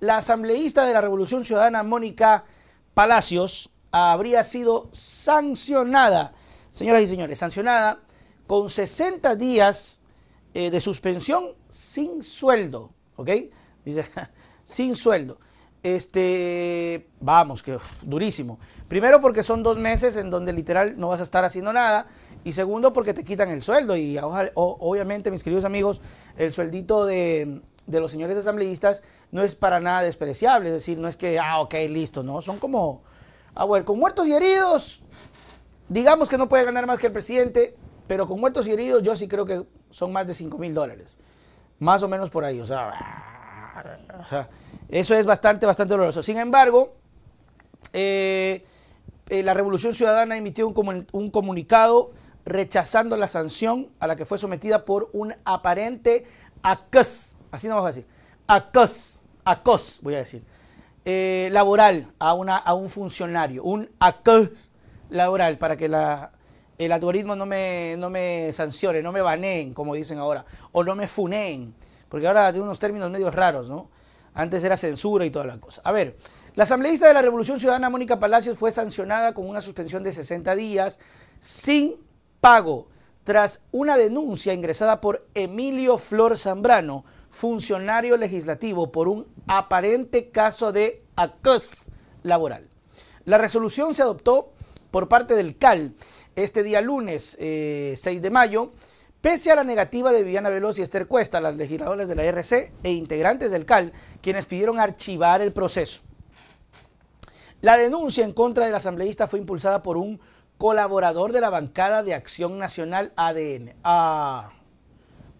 la asambleísta de la Revolución Ciudadana Mónica Palacios habría sido sancionada, señoras y señores, sancionada con 60 días eh, de suspensión sin sueldo, ¿ok? Dice, sin sueldo. Este, vamos, que durísimo. Primero porque son dos meses en donde literal no vas a estar haciendo nada. Y segundo porque te quitan el sueldo. Y obviamente, mis queridos amigos, el sueldito de, de los señores asambleístas no es para nada despreciable, es decir, no es que, ah, ok, listo, no, son como, a ver, con muertos y heridos, digamos que no puede ganar más que el presidente, pero con muertos y heridos yo sí creo que son más de 5 mil dólares, más o menos por ahí, o sea, eso es bastante, bastante doloroso. Sin embargo, eh, eh, la Revolución Ciudadana emitió un, un comunicado rechazando la sanción a la que fue sometida por un aparente acus así no vamos a decir, acos, acos, voy a decir, eh, laboral a, una, a un funcionario, un acos laboral, para que el algoritmo no me, no me sancione, no me baneen, como dicen ahora, o no me funeen, porque ahora tiene unos términos medio raros, ¿no? Antes era censura y toda la cosa. A ver, la asambleísta de la Revolución Ciudadana Mónica Palacios fue sancionada con una suspensión de 60 días sin pago tras una denuncia ingresada por Emilio Flor Zambrano, funcionario legislativo por un aparente caso de acus laboral. La resolución se adoptó por parte del CAL este día lunes 6 eh, de mayo, pese a la negativa de Viviana Veloz y Esther Cuesta, las legisladoras de la RC e integrantes del CAL, quienes pidieron archivar el proceso. La denuncia en contra del asambleísta fue impulsada por un colaborador de la bancada de Acción Nacional ADN. Ah,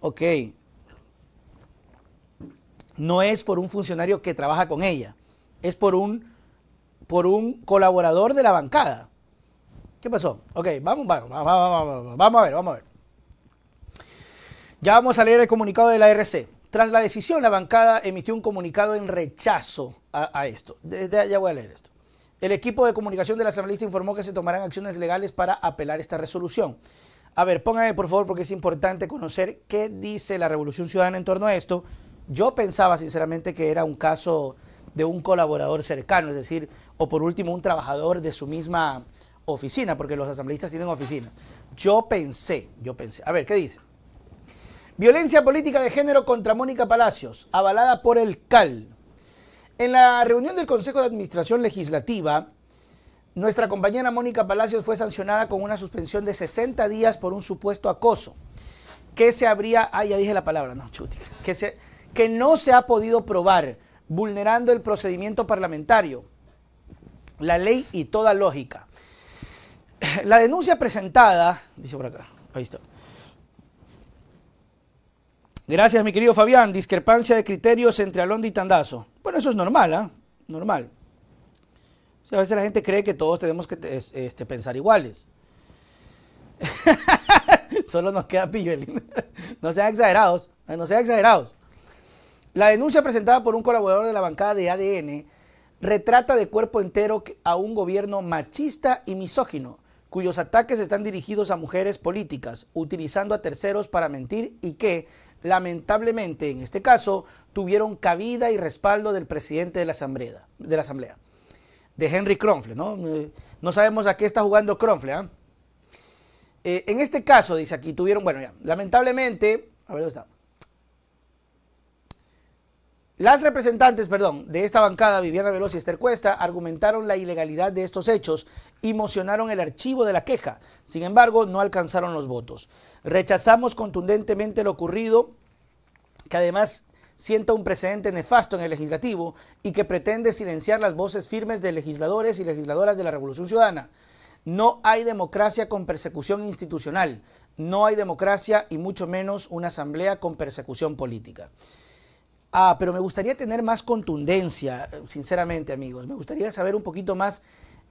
ok no es por un funcionario que trabaja con ella, es por un, por un colaborador de la bancada. ¿Qué pasó? Ok, vamos, vamos, vamos, vamos, vamos a ver, vamos a ver. Ya vamos a leer el comunicado de la RC. Tras la decisión, la bancada emitió un comunicado en rechazo a, esto. Desde allá voy a leer esto. El equipo de comunicación de la asambleísta informó que se tomarán acciones legales para apelar esta resolución. A ver, pónganme por favor, porque es importante conocer qué dice la Revolución Ciudadana en torno a esto. Yo pensaba sinceramente que era un caso de un colaborador cercano, es decir, o por último un trabajador de su misma oficina, porque los asambleístas tienen oficinas. Yo pensé, yo pensé. A ver, ¿qué dice? Violencia política de género contra Mónica Palacios, avalada por el CAL. En la reunión del Consejo de Administración Legislativa, nuestra compañera Mónica Palacios fue sancionada con una suspensión de 60 días por un supuesto acoso. que se habría...? Ah, ya dije la palabra, no, chutica. Que se que no se ha podido probar, vulnerando el procedimiento parlamentario, la ley y toda lógica. La denuncia presentada, dice por acá, ahí está. Gracias, mi querido Fabián. Discrepancia de criterios entre Alondo y Tandazo. Bueno, eso es normal, ¿ah? Normal. a veces la gente cree que todos tenemos que este, pensar iguales. Solo nos queda pillo. no sean exagerados. No sean exagerados. La denuncia presentada por un colaborador de la bancada de ADN retrata de cuerpo entero a un gobierno machista y misógino, cuyos ataques están dirigidos a mujeres políticas, utilizando a terceros para mentir y que, lamentablemente en este caso, tuvieron cabida y respaldo del presidente de la Asamblea. De, Henry Cronfle. ¿no? No sabemos a qué está jugando Cronfle. ¿ah? Eh, en este caso, dice aquí, tuvieron, bueno, ya, lamentablemente, a ver dónde está. Las representantes, perdón, de esta bancada, Viviana Veloz y Esther Cuesta, argumentaron la ilegalidad de estos hechos y mocionaron el archivo de la queja. Sin embargo, no alcanzaron los votos. Rechazamos contundentemente lo ocurrido, que además sienta un precedente nefasto en el legislativo y que pretende silenciar las voces firmes de legisladores y legisladoras de la Revolución Ciudadana. No hay democracia con persecución institucional, no hay democracia y mucho menos una asamblea con persecución política. Ah, pero me gustaría tener más contundencia, sinceramente amigos. Me gustaría saber un poquito más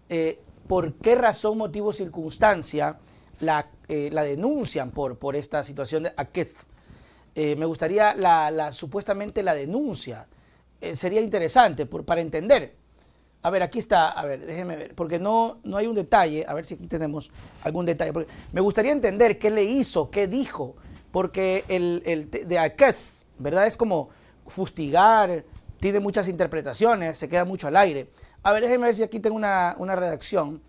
eh, por qué razón, motivo, circunstancia la, eh, la denuncian por, por, esta situación de Akez. Eh, me gustaría la, supuestamente la denuncia. sería interesante para entender. A ver, aquí está, a ver, déjenme ver, porque no, no hay un detalle, a ver si aquí tenemos algún detalle. me gustaría entender qué le hizo, qué dijo, porque el, el de Akez, ¿verdad? Es como fustigar, tiene muchas interpretaciones, se queda mucho al aire. A ver, déjenme ver si aquí tengo una, redacción.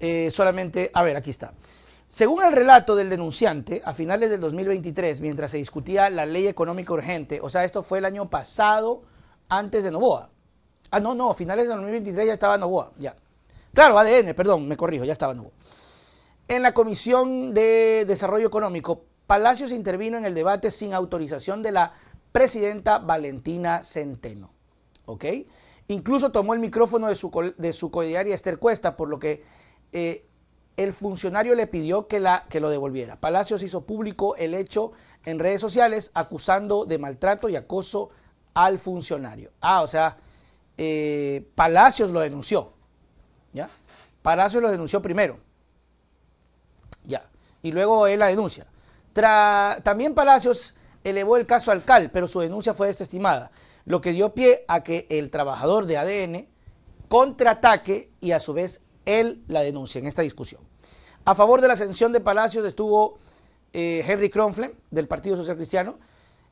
Eh, solamente, a ver, aquí está. Según el relato del denunciante, a finales del 2023, mientras se discutía la ley económica urgente, o sea, esto fue el año pasado, antes de Novoa. Ah, no, no, finales del 2023 ya estaba Novoa, ya. Claro, ADN, perdón, me corrijo, ya estaba Novoa. En la Comisión de Desarrollo Económico, Palacios intervino en el debate sin autorización de la presidenta Valentina Centeno. ¿Ok? Incluso tomó el micrófono de su, de su Esther Cuesta, por lo que eh, el funcionario le pidió que, la, que lo devolviera. Palacios hizo público el hecho en redes sociales acusando de maltrato y acoso al funcionario. Ah, o sea, eh, Palacios lo denunció. ¿Ya? Palacios lo denunció primero. Ya. Y luego él la denuncia. también Palacios elevó el caso al CAL, pero su denuncia fue desestimada, lo que dio pie a que el trabajador de ADN contraataque y a su vez él la denuncia en esta discusión. A favor de la ascensión de Palacios estuvo eh, Henry cronfle del Partido Social Cristiano.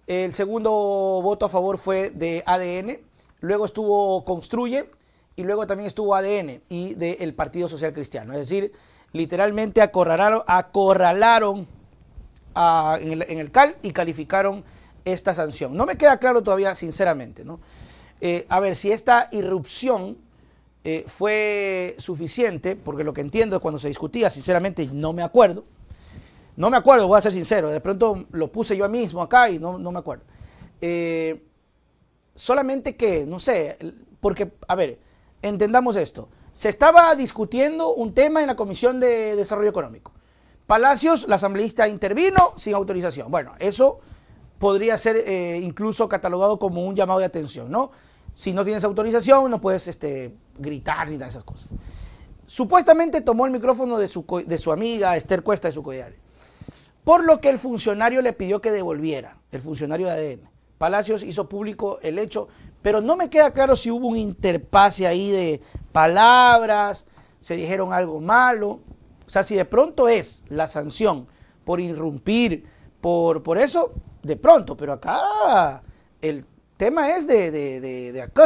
El segundo voto a favor fue de ADN. Luego estuvo Construye y luego también estuvo ADN y del Partido Social Cristiano. Es decir, literalmente acorralaron en, el, CAL y calificaron esta sanción. No me queda claro todavía, sinceramente, ¿no? Eh, a ver, si esta irrupción eh, fue suficiente, porque lo que entiendo es cuando se discutía, sinceramente no me acuerdo, no me acuerdo, voy a ser sincero, de pronto lo puse yo mismo acá y no, me acuerdo. Eh, solamente que, no sé, porque, a ver, entendamos esto, se estaba discutiendo un tema en la Comisión de Desarrollo Económico. Palacios, la asambleísta intervino sin autorización. Bueno, eso podría ser eh, incluso catalogado como un llamado de atención, ¿no? Si no tienes autorización, no puedes este, gritar ni dar esas cosas. Supuestamente tomó el micrófono de su, amiga Esther Cuesta de su CODIAL. por lo que el funcionario le pidió que devolviera, el funcionario de ADN. Palacios hizo público el hecho, pero no me queda claro si hubo un interpase ahí de palabras, se dijeron algo malo. O sea, si de pronto es la sanción por irrumpir, por, por eso, de pronto, pero acá el tema es de, de, que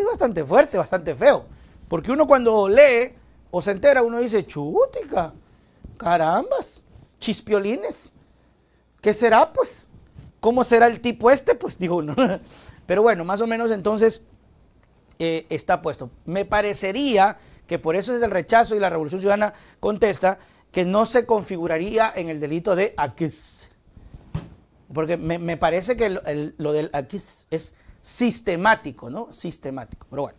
es bastante fuerte, bastante feo. Porque uno cuando lee o se entera, uno dice, chutica, carambas, chispiolines, ¿qué será pues? ¿Cómo será el tipo este? Pues digo uno. Pero bueno, más o menos entonces eh, está puesto. Me parecería que por eso es el rechazo y la Revolución Ciudadana contesta que no se configuraría en el delito de aquis. Porque me, parece que lo del aquis es sistemático, ¿no? Sistemático. Pero bueno,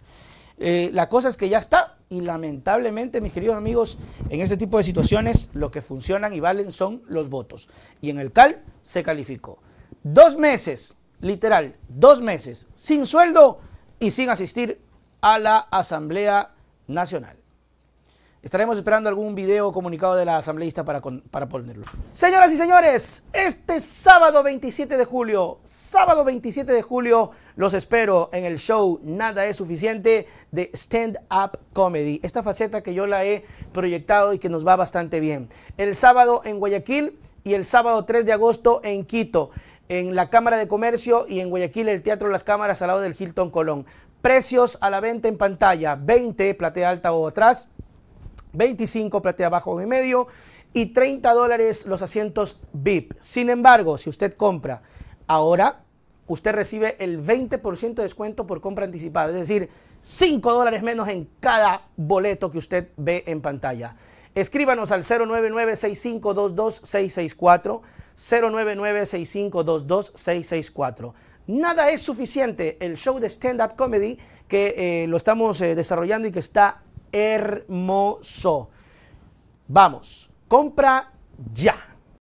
eh, la cosa es que ya está y lamentablemente, mis queridos amigos, en este tipo de situaciones lo que funcionan y valen son los votos. Y en el CAL se calificó. Dos meses, literal, dos meses, sin sueldo y sin asistir a la Asamblea Nacional. Estaremos esperando algún video comunicado de la asambleísta para, ponerlo. Señoras y señores, este sábado 27 de julio, sábado 27 de julio, los espero en el show Nada es suficiente de Stand Up Comedy. Esta faceta que yo la he proyectado y que nos va bastante bien. El sábado en Guayaquil y el sábado 3 de agosto en Quito en la Cámara de Comercio y en Guayaquil el Teatro Las Cámaras al lado del Hilton Colón. Precios a la venta en pantalla, 20 platea alta o atrás, 25 platea abajo o y medio y 30 dólares los asientos VIP. Sin embargo, si usted compra ahora, usted recibe el 20% de descuento por compra anticipada, es decir, 5 dólares menos en cada boleto que usted ve en pantalla. Escríbanos al 099 0996522664. 099 Nada es suficiente. El show de stand-up comedy que eh, lo estamos eh, desarrollando y que está hermoso. Vamos, compra ya.